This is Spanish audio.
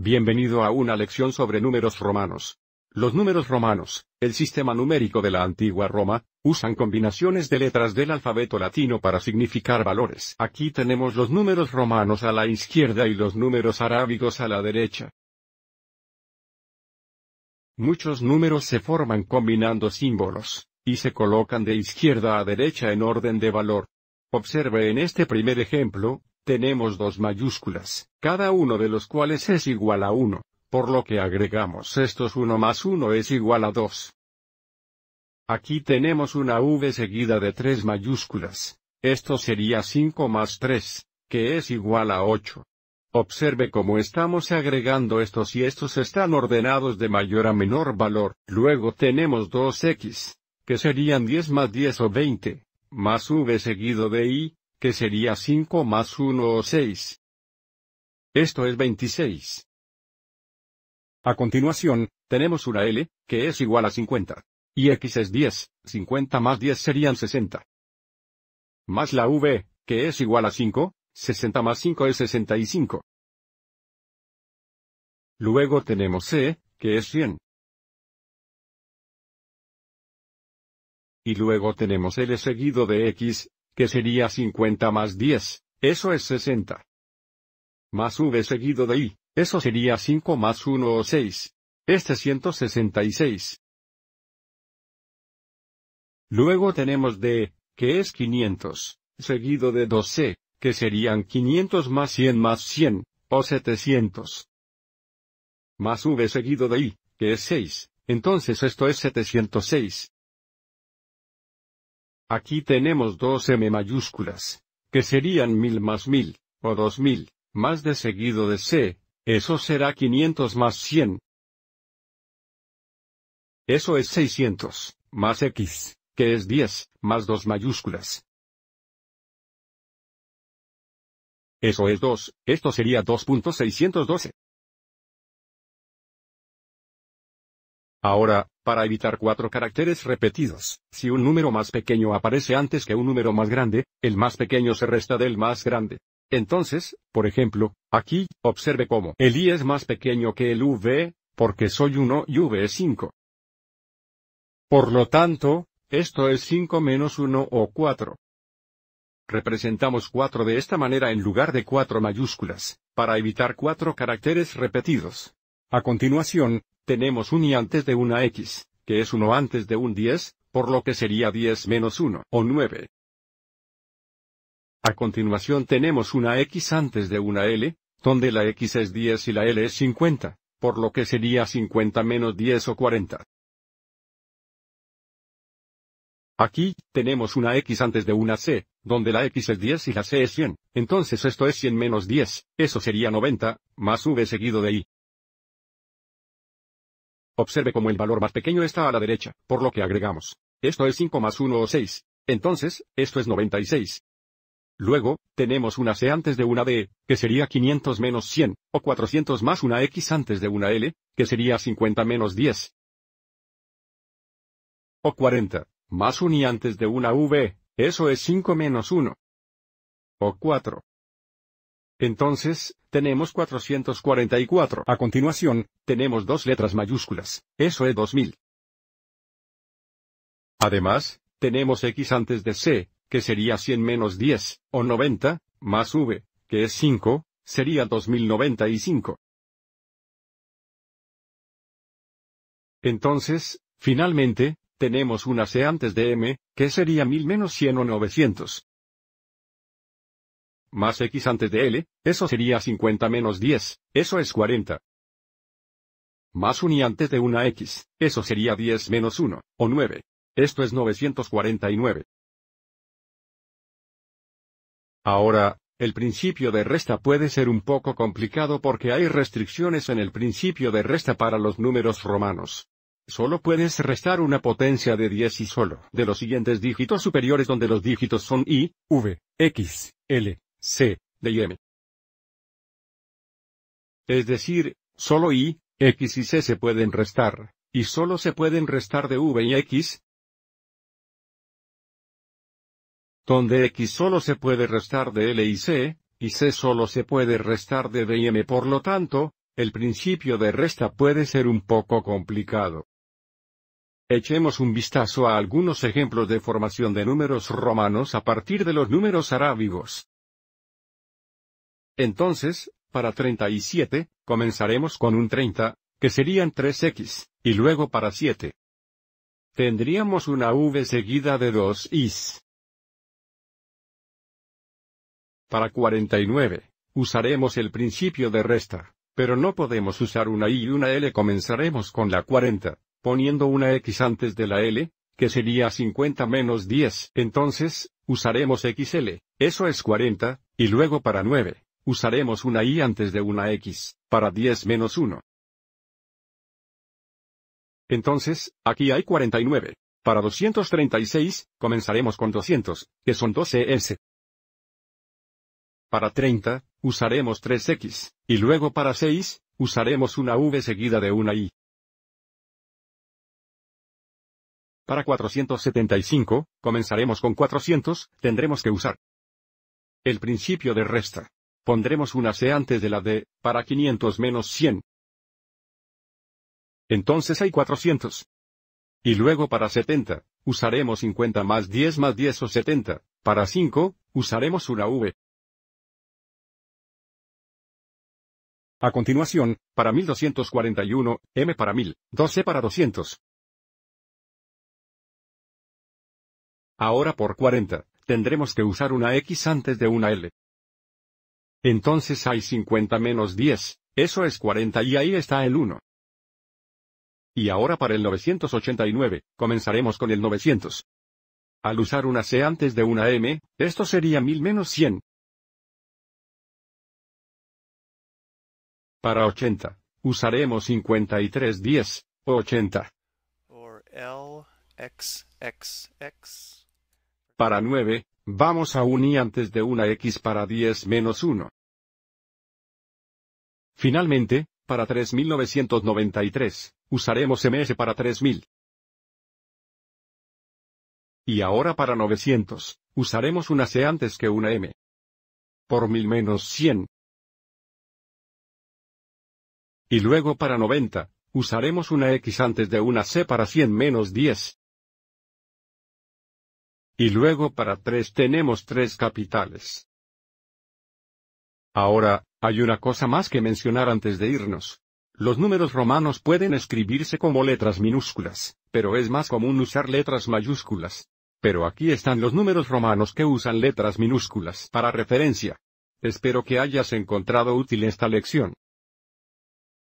Bienvenido a una lección sobre números romanos. Los números romanos, el sistema numérico de la antigua Roma, usan combinaciones de letras del alfabeto latino para significar valores. Aquí tenemos los números romanos a la izquierda y los números arábigos a la derecha. Muchos números se forman combinando símbolos, y se colocan de izquierda a derecha en orden de valor. Observe en este primer ejemplo, tenemos dos mayúsculas, cada uno de los cuales es igual a 1, por lo que agregamos estos 1 más 1 es igual a 2. Aquí tenemos una V seguida de tres mayúsculas. Esto sería 5 más 3, que es igual a 8. Observe cómo estamos agregando estos y estos están ordenados de mayor a menor valor. Luego tenemos 2x, que serían 10 más 10 o 20, más v seguido de Y que sería 5 más 1 o 6. Esto es 26. A continuación, tenemos una L, que es igual a 50. Y X es 10, 50 más 10 serían 60. Más la V, que es igual a 5, 60 más 5 es 65. Luego tenemos C, que es 100. Y luego tenemos L seguido de X, que sería 50 más 10, eso es 60. Más V seguido de I, eso sería 5 más 1 o 6. Este 166. Luego tenemos D, que es 500, seguido de 2C, que serían 500 más 100 más 100, o 700. Más V seguido de I, que es 6, entonces esto es 706. Aquí tenemos 12 M mayúsculas, que serían 1000 más 1000, o 2000, más de seguido de C, eso será 500 más 100. Eso es 600, más X, que es 10, más 2 mayúsculas. Eso es 2, esto sería 2.612. Ahora, para evitar cuatro caracteres repetidos. Si un número más pequeño aparece antes que un número más grande, el más pequeño se resta del más grande. Entonces, por ejemplo, aquí, observe cómo el i es más pequeño que el v, porque soy 1 y v es 5. Por lo tanto, esto es 5 menos 1 o 4. Representamos 4 de esta manera en lugar de 4 mayúsculas, para evitar cuatro caracteres repetidos. A continuación, tenemos un y antes de una x, que es 1 antes de un 10, por lo que sería 10 menos 1 o 9. A continuación tenemos una x antes de una l, donde la x es 10 y la l es 50, por lo que sería 50 menos 10 o 40. Aquí, tenemos una x antes de una c, donde la x es 10 y la c es 100, entonces esto es 100 menos 10, eso sería 90, más v seguido de i. Observe como el valor más pequeño está a la derecha, por lo que agregamos. Esto es 5 más 1 o 6. Entonces, esto es 96. Luego, tenemos una C antes de una D, que sería 500 menos 100, o 400 más una X antes de una L, que sería 50 menos 10. O 40, más un y antes de una V, eso es 5 menos 1. O 4, entonces, tenemos 444. A continuación, tenemos dos letras mayúsculas, eso es 2000. Además, tenemos X antes de C, que sería 100 menos 10, o 90, más V, que es 5, sería 2095. Entonces, finalmente, tenemos una C antes de M, que sería 1000 menos 100 o 900 más x antes de L, eso sería 50 menos 10, eso es 40. Más un y antes de una x, eso sería 10 menos 1, o 9. Esto es 949. Ahora, el principio de resta puede ser un poco complicado porque hay restricciones en el principio de resta para los números romanos. Solo puedes restar una potencia de 10 y solo de los siguientes dígitos superiores donde los dígitos son i, v, x, L, C, de y M. Es decir, solo I, X y C se pueden restar, y solo se pueden restar de V y X, donde X solo se puede restar de L y C, y C solo se puede restar de d y M. Por lo tanto, el principio de resta puede ser un poco complicado. Echemos un vistazo a algunos ejemplos de formación de números romanos a partir de los números arábigos. Entonces, para 37, comenzaremos con un 30, que serían 3x, y luego para 7. Tendríamos una v seguida de 2 is. Para 49, usaremos el principio de resta, pero no podemos usar una i y una l comenzaremos con la 40, poniendo una x antes de la l, que sería 50 menos 10. Entonces, usaremos xl, eso es 40, y luego para 9, usaremos una i antes de una x, para 10 menos 1. Entonces, aquí hay 49. Para 236, comenzaremos con 200, que son 12s. Para 30, usaremos 3x, y luego para 6, usaremos una v seguida de una i. Para 475, comenzaremos con 400, tendremos que usar el principio de resta. Pondremos una C antes de la D, para 500 menos 100. Entonces hay 400. Y luego para 70, usaremos 50 más 10 más 10 o 70. Para 5, usaremos una V. A continuación, para 1241, M para 1000, 12 para 200. Ahora por 40, tendremos que usar una X antes de una L. Entonces hay 50 menos 10, eso es 40 y ahí está el 1. Y ahora para el 989, comenzaremos con el 900. Al usar una C antes de una M, esto sería 1000 menos 100. Para 80, usaremos 5310, o 80. Para 9, Vamos a un i antes de una x para 10 menos 1. Finalmente, para 3993, usaremos ms para 3000. Y ahora para 900, usaremos una c antes que una m. Por 1000 menos 100. Y luego para 90, usaremos una x antes de una c para 100 menos 10. Y luego para tres tenemos tres capitales. Ahora, hay una cosa más que mencionar antes de irnos. Los números romanos pueden escribirse como letras minúsculas, pero es más común usar letras mayúsculas. Pero aquí están los números romanos que usan letras minúsculas para referencia. Espero que hayas encontrado útil esta lección.